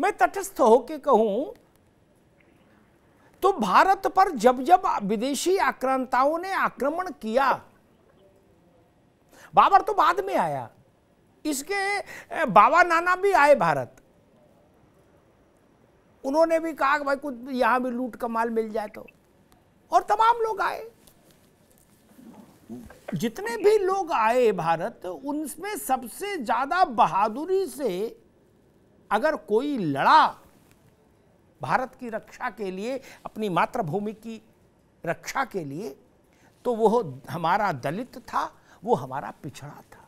मैं तटस्थ होकर कहूं तो भारत पर जब जब विदेशी आक्रांताओं ने आक्रमण किया बाबर तो बाद में आया इसके बाबा नाना भी आए भारत उन्होंने भी कहा भाई कुछ यहां भी लूट का माल मिल जाए तो और तमाम लोग आए जितने भी लोग आए भारत उनमें सबसे ज्यादा बहादुरी से अगर कोई लड़ा भारत की रक्षा के लिए अपनी मातृभूमि की रक्षा के लिए तो वो हमारा दलित था वो हमारा पिछड़ा था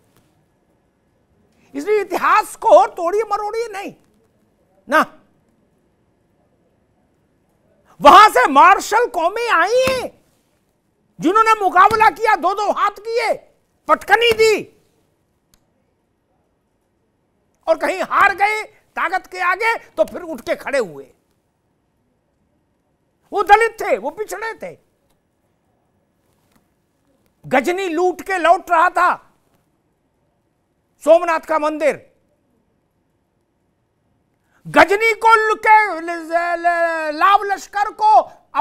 इसलिए इतिहास को तोड़िए मरोड़िए नहीं ना वहां से मार्शल कौमें आई हैं जिन्होंने मुकाबला किया दो दो हाथ किए पटकनी दी और कहीं हार गए ताकत के आगे तो फिर उठ के खड़े हुए वो दलित थे वो पिछड़े थे गजनी लूट के लौट रहा था सोमनाथ का मंदिर गजनी को लुके लाव लश्कर को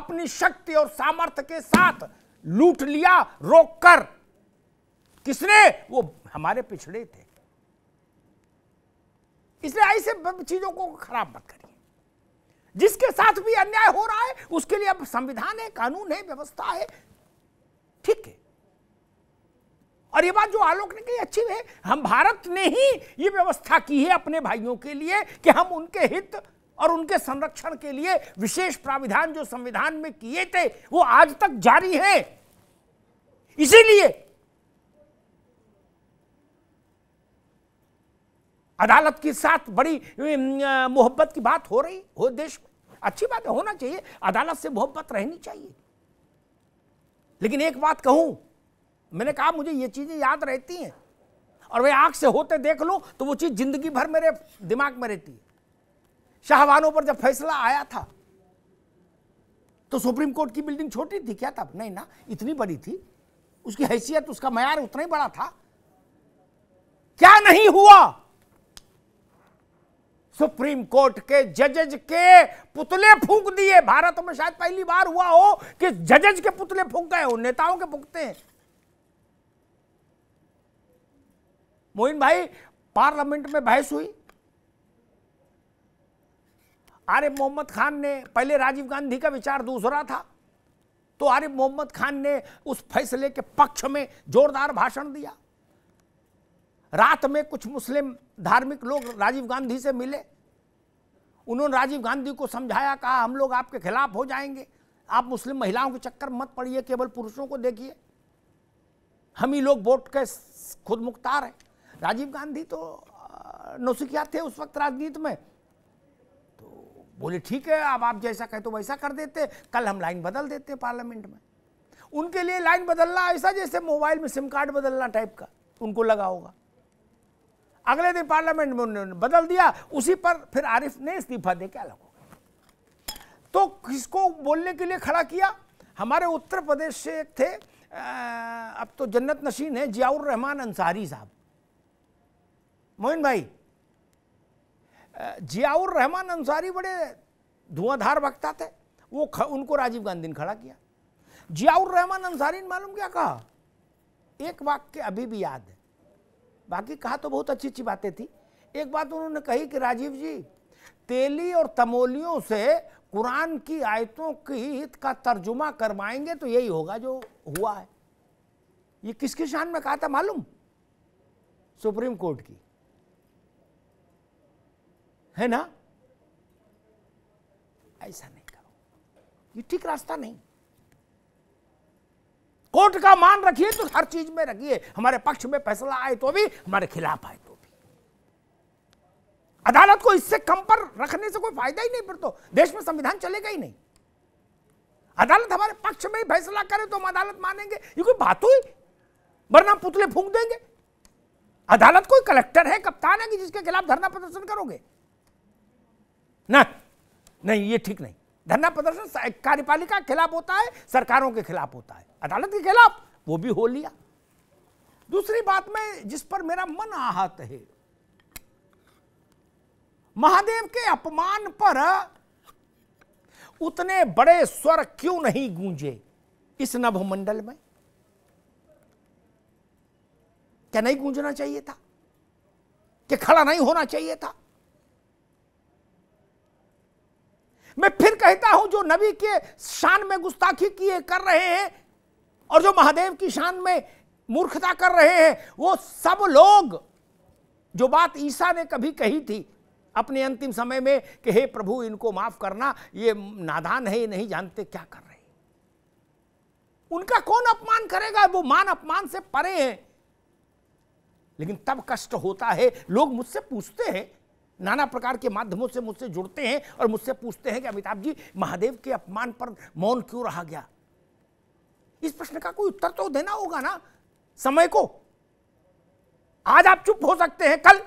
अपनी शक्ति और सामर्थ्य के साथ लूट लिया रोककर किसने वो हमारे पिछड़े थे इसलिए ऐसे चीज़ों को खराब मत करिए जिसके साथ भी अन्याय हो रहा है उसके लिए अब संविधान है कानून है व्यवस्था है ठीक है और ये बात जो आलोक ने कही अच्छी है हम भारत ने ही ये व्यवस्था की है अपने भाइयों के लिए कि हम उनके हित और उनके संरक्षण के लिए विशेष प्राविधान जो संविधान में किए थे वो आज तक जारी है इसीलिए अदालत के साथ बड़ी मोहब्बत की बात हो रही हो देश में अच्छी बात होना चाहिए अदालत से मोहब्बत रहनी चाहिए लेकिन एक बात कहूं मैंने कहा मुझे ये चीज़ें याद रहती हैं और वे आँख से होते देख लो तो वो चीज़ ज़िंदगी भर मेरे दिमाग में रहती है शाहबानों पर जब फैसला आया था तो सुप्रीम कोर्ट की बिल्डिंग छोटी थी क्या तब नहीं ना इतनी बड़ी थी उसकी हैसियत उसका मैार उतना ही बड़ा था क्या नहीं हुआ सुप्रीम कोर्ट के जजेज के पुतले फूंक दिए भारत में शायद पहली बार हुआ हो कि जजेज के पुतले फूंक गए हो नेताओं के फूकते हैं मोइन भाई पार्लियामेंट में बहस हुई आरिफ मोहम्मद खान ने पहले राजीव गांधी का विचार दूसरा था तो आरिफ मोहम्मद खान ने उस फैसले के पक्ष में जोरदार भाषण दिया रात में कुछ मुस्लिम धार्मिक लोग राजीव गांधी से मिले उन्होंने राजीव गांधी को समझाया कहा हम लोग आपके खिलाफ हो जाएंगे आप मुस्लिम महिलाओं के चक्कर मत पड़िए केवल पुरुषों को देखिए हम ही लोग वोट के खुद मुख्तार हैं राजीव गांधी तो नौसिखिया थे उस वक्त राजनीति में तो बोले ठीक है अब आप जैसा कहते तो वैसा कर देते कल हम लाइन बदल देते पार्लियामेंट में उनके लिए लाइन बदलना ऐसा जैसे मोबाइल में सिम कार्ड बदलना टाइप का उनको लगा होगा अगले दिन पार्लियामेंट में उन्होंने बदल दिया उसी पर फिर आरिफ ने इस्तीफा दे के अलग हो तो किसको बोलने के लिए खड़ा किया हमारे उत्तर प्रदेश से एक थे आ, अब तो जन्नत नशीन है जियाउर रहमान अंसारी साहब मोइन भाई जियाउर रहमान अंसारी बड़े धुआंधार वक्ता थे वो ख, उनको राजीव गांधी ने खड़ा किया जियाउर रहमान अंसारी ने मालूम क्या कहा एक वाक्य अभी भी याद है बाकी कहा तो बहुत अच्छी अच्छी बातें थी एक बात उन्होंने कही कि राजीव जी तेली और तमोलियों से कुरान की आयतों की हित का तर्जुमा करवाएंगे तो यही होगा जो हुआ है ये किसकी शान में कहा था मालूम सुप्रीम कोर्ट की है ना ऐसा नहीं करो ये ठीक रास्ता नहीं कोर्ट का मान रखिए तो हर चीज में रखिए हमारे पक्ष में फैसला आए तो भी हमारे खिलाफ आए तो भी अदालत को इससे कम पर रखने से कोई फायदा ही नहीं फिर तो देश में संविधान चलेगा ही नहीं अदालत हमारे पक्ष में ही फैसला करे तो हम अदालत मानेंगे ये कोई बात हुई वरना पुतले फूंक देंगे अदालत कोई कलेक्टर है कप्तान है कि जिसके खिलाफ धरना प्रदर्शन करोगे ना नहीं ये ठीक नहीं धरना प्रदर्शन कार्यपालिका के खिलाफ होता है सरकारों के खिलाफ होता है अदालत के खिलाफ वो भी हो लिया दूसरी बात में जिस पर मेरा मन आहत है महादेव के अपमान पर उतने बड़े स्वर क्यों नहीं गूंजे इस नभमंडल में क्या नहीं गूंजना चाहिए था कि खड़ा नहीं होना चाहिए था मैं फिर कहता हूं जो नबी के शान में गुस्ताखी किए कर रहे हैं और जो महादेव की शान में मूर्खता कर रहे हैं वो सब लोग जो बात ईसा ने कभी कही थी अपने अंतिम समय में कि हे प्रभु इनको माफ करना ये नादान है ये नहीं जानते क्या कर रहे उनका कौन अपमान करेगा वो मान अपमान से परे हैं लेकिन तब कष्ट होता है लोग मुझसे पूछते हैं नाना प्रकार के माध्यमों से मुझसे जुड़ते हैं और मुझसे पूछते हैं कि अमिताभ जी महादेव के अपमान पर मौन क्यों रहा गया इस प्रश्न का कोई उत्तर तो देना होगा ना समय को आज आप चुप हो सकते हैं कल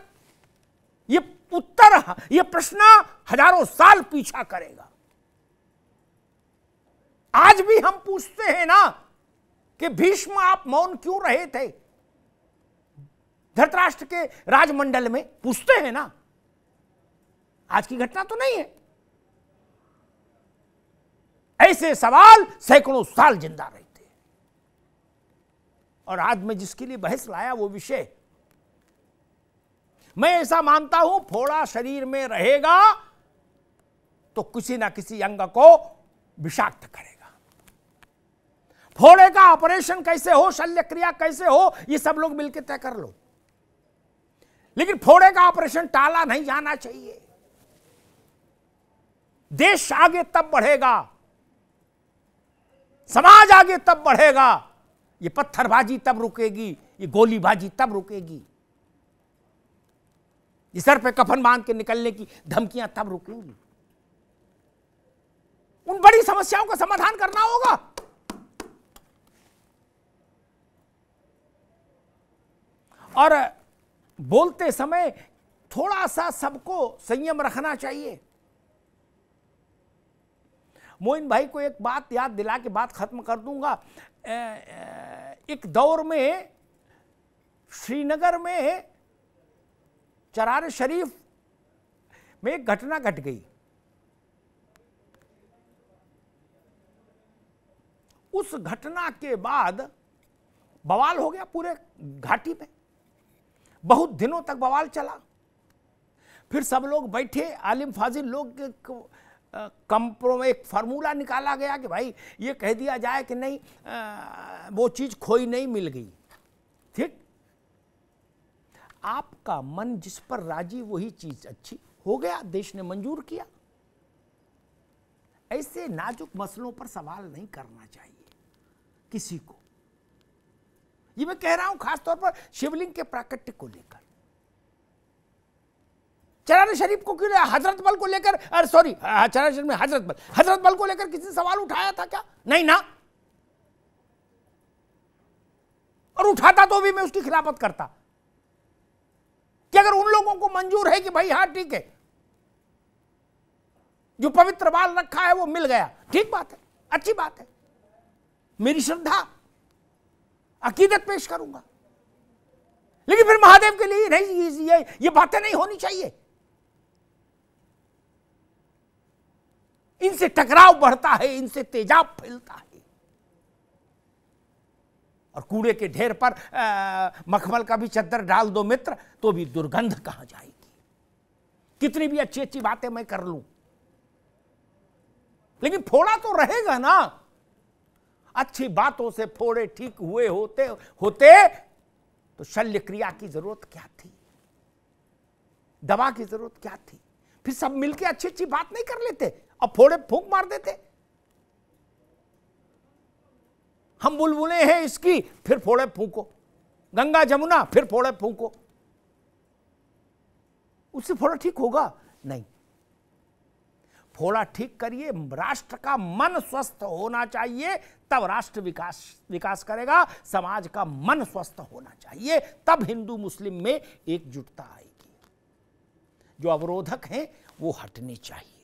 ये उत्तर ये प्रश्न हजारों साल पीछा करेगा आज भी हम पूछते हैं ना कि भीष्म आप मौन क्यों रहे थे धरतराष्ट्र के राजमंडल में पूछते हैं ना आज की घटना तो नहीं है ऐसे सवाल सैकड़ों साल जिंदा रहते हैं और आज मैं जिसके लिए बहस लाया वो विषय मैं ऐसा मानता हूं फोड़ा शरीर में रहेगा तो किसी ना किसी अंग को विषाक्त करेगा फोड़े का ऑपरेशन कैसे हो शल्य क्रिया कैसे हो ये सब लोग मिलकर तय कर लो लेकिन फोड़े का ऑपरेशन टाला नहीं जाना चाहिए देश आगे तब बढ़ेगा समाज आगे तब बढ़ेगा ये पत्थरबाजी तब रुकेगी ये गोलीबाजी तब रुकेगी ये सर पे कफन बांध के निकलने की धमकियां तब रुकेंगी उन बड़ी समस्याओं का समाधान करना होगा और बोलते समय थोड़ा सा सबको संयम रखना चाहिए मोइन भाई को एक बात याद दिला के बात ख़त्म कर दूंगा एक दौर में श्रीनगर में चरार शरीफ में एक घटना घट गई उस घटना के बाद बवाल हो गया पूरे घाटी में बहुत दिनों तक बवाल चला फिर सब लोग बैठे आलिम फाजिल लोग कंप्रोम एक फार्मूला निकाला गया कि भाई ये कह दिया जाए कि नहीं आ, वो चीज़ खोई नहीं मिल गई ठीक आपका मन जिस पर राजी वही चीज़ अच्छी हो गया देश ने मंजूर किया ऐसे नाजुक मसलों पर सवाल नहीं करना चाहिए किसी को ये मैं कह रहा हूं खासतौर पर शिवलिंग के प्राकट्य को लेकर चरण शरीफ को क्यों हजरत बल को लेकर सॉरी हाँ, हाँ, चरण शरीफ में हजरत बल हजरत बल को लेकर किसी ने सवाल उठाया था क्या नहीं ना और उठाता तो भी मैं उसकी खिलाफत करता कि अगर उन लोगों को मंजूर है कि भाई हाँ ठीक है जो पवित्र बाल रखा है वो मिल गया ठीक बात है अच्छी बात है मेरी श्रद्धा अकीदत पेश करूंगा लेकिन फिर महादेव के लिए नहीं ये ये बातें नहीं होनी चाहिए इनसे टकराव बढ़ता है इनसे तेजाब फैलता है और कूड़े के ढेर पर आ, मखमल का भी चद्दर डाल दो मित्र तो भी दुर्गंध कहां जाएगी कितनी भी अच्छी अच्छी बातें मैं कर लू लेकिन फोड़ा तो रहेगा ना अच्छी बातों से फोड़े ठीक हुए होते होते तो शल्य क्रिया की जरूरत क्या थी दवा की जरूरत क्या थी फिर सब मिलके अच्छी अच्छी बात नहीं कर लेते और फोड़े फूक मार देते हम बुलबुलें हैं इसकी फिर फोड़े फूको गंगा जमुना फिर फोड़े फूको उससे फोड़ा ठीक होगा नहीं फोड़ा ठीक करिए राष्ट्र का मन स्वस्थ होना चाहिए तब राष्ट्र विकास विकास करेगा समाज का मन स्वस्थ होना चाहिए तब हिंदू मुस्लिम में एकजुटता आएगी जो अवरोधक हैं वो हटने चाहिए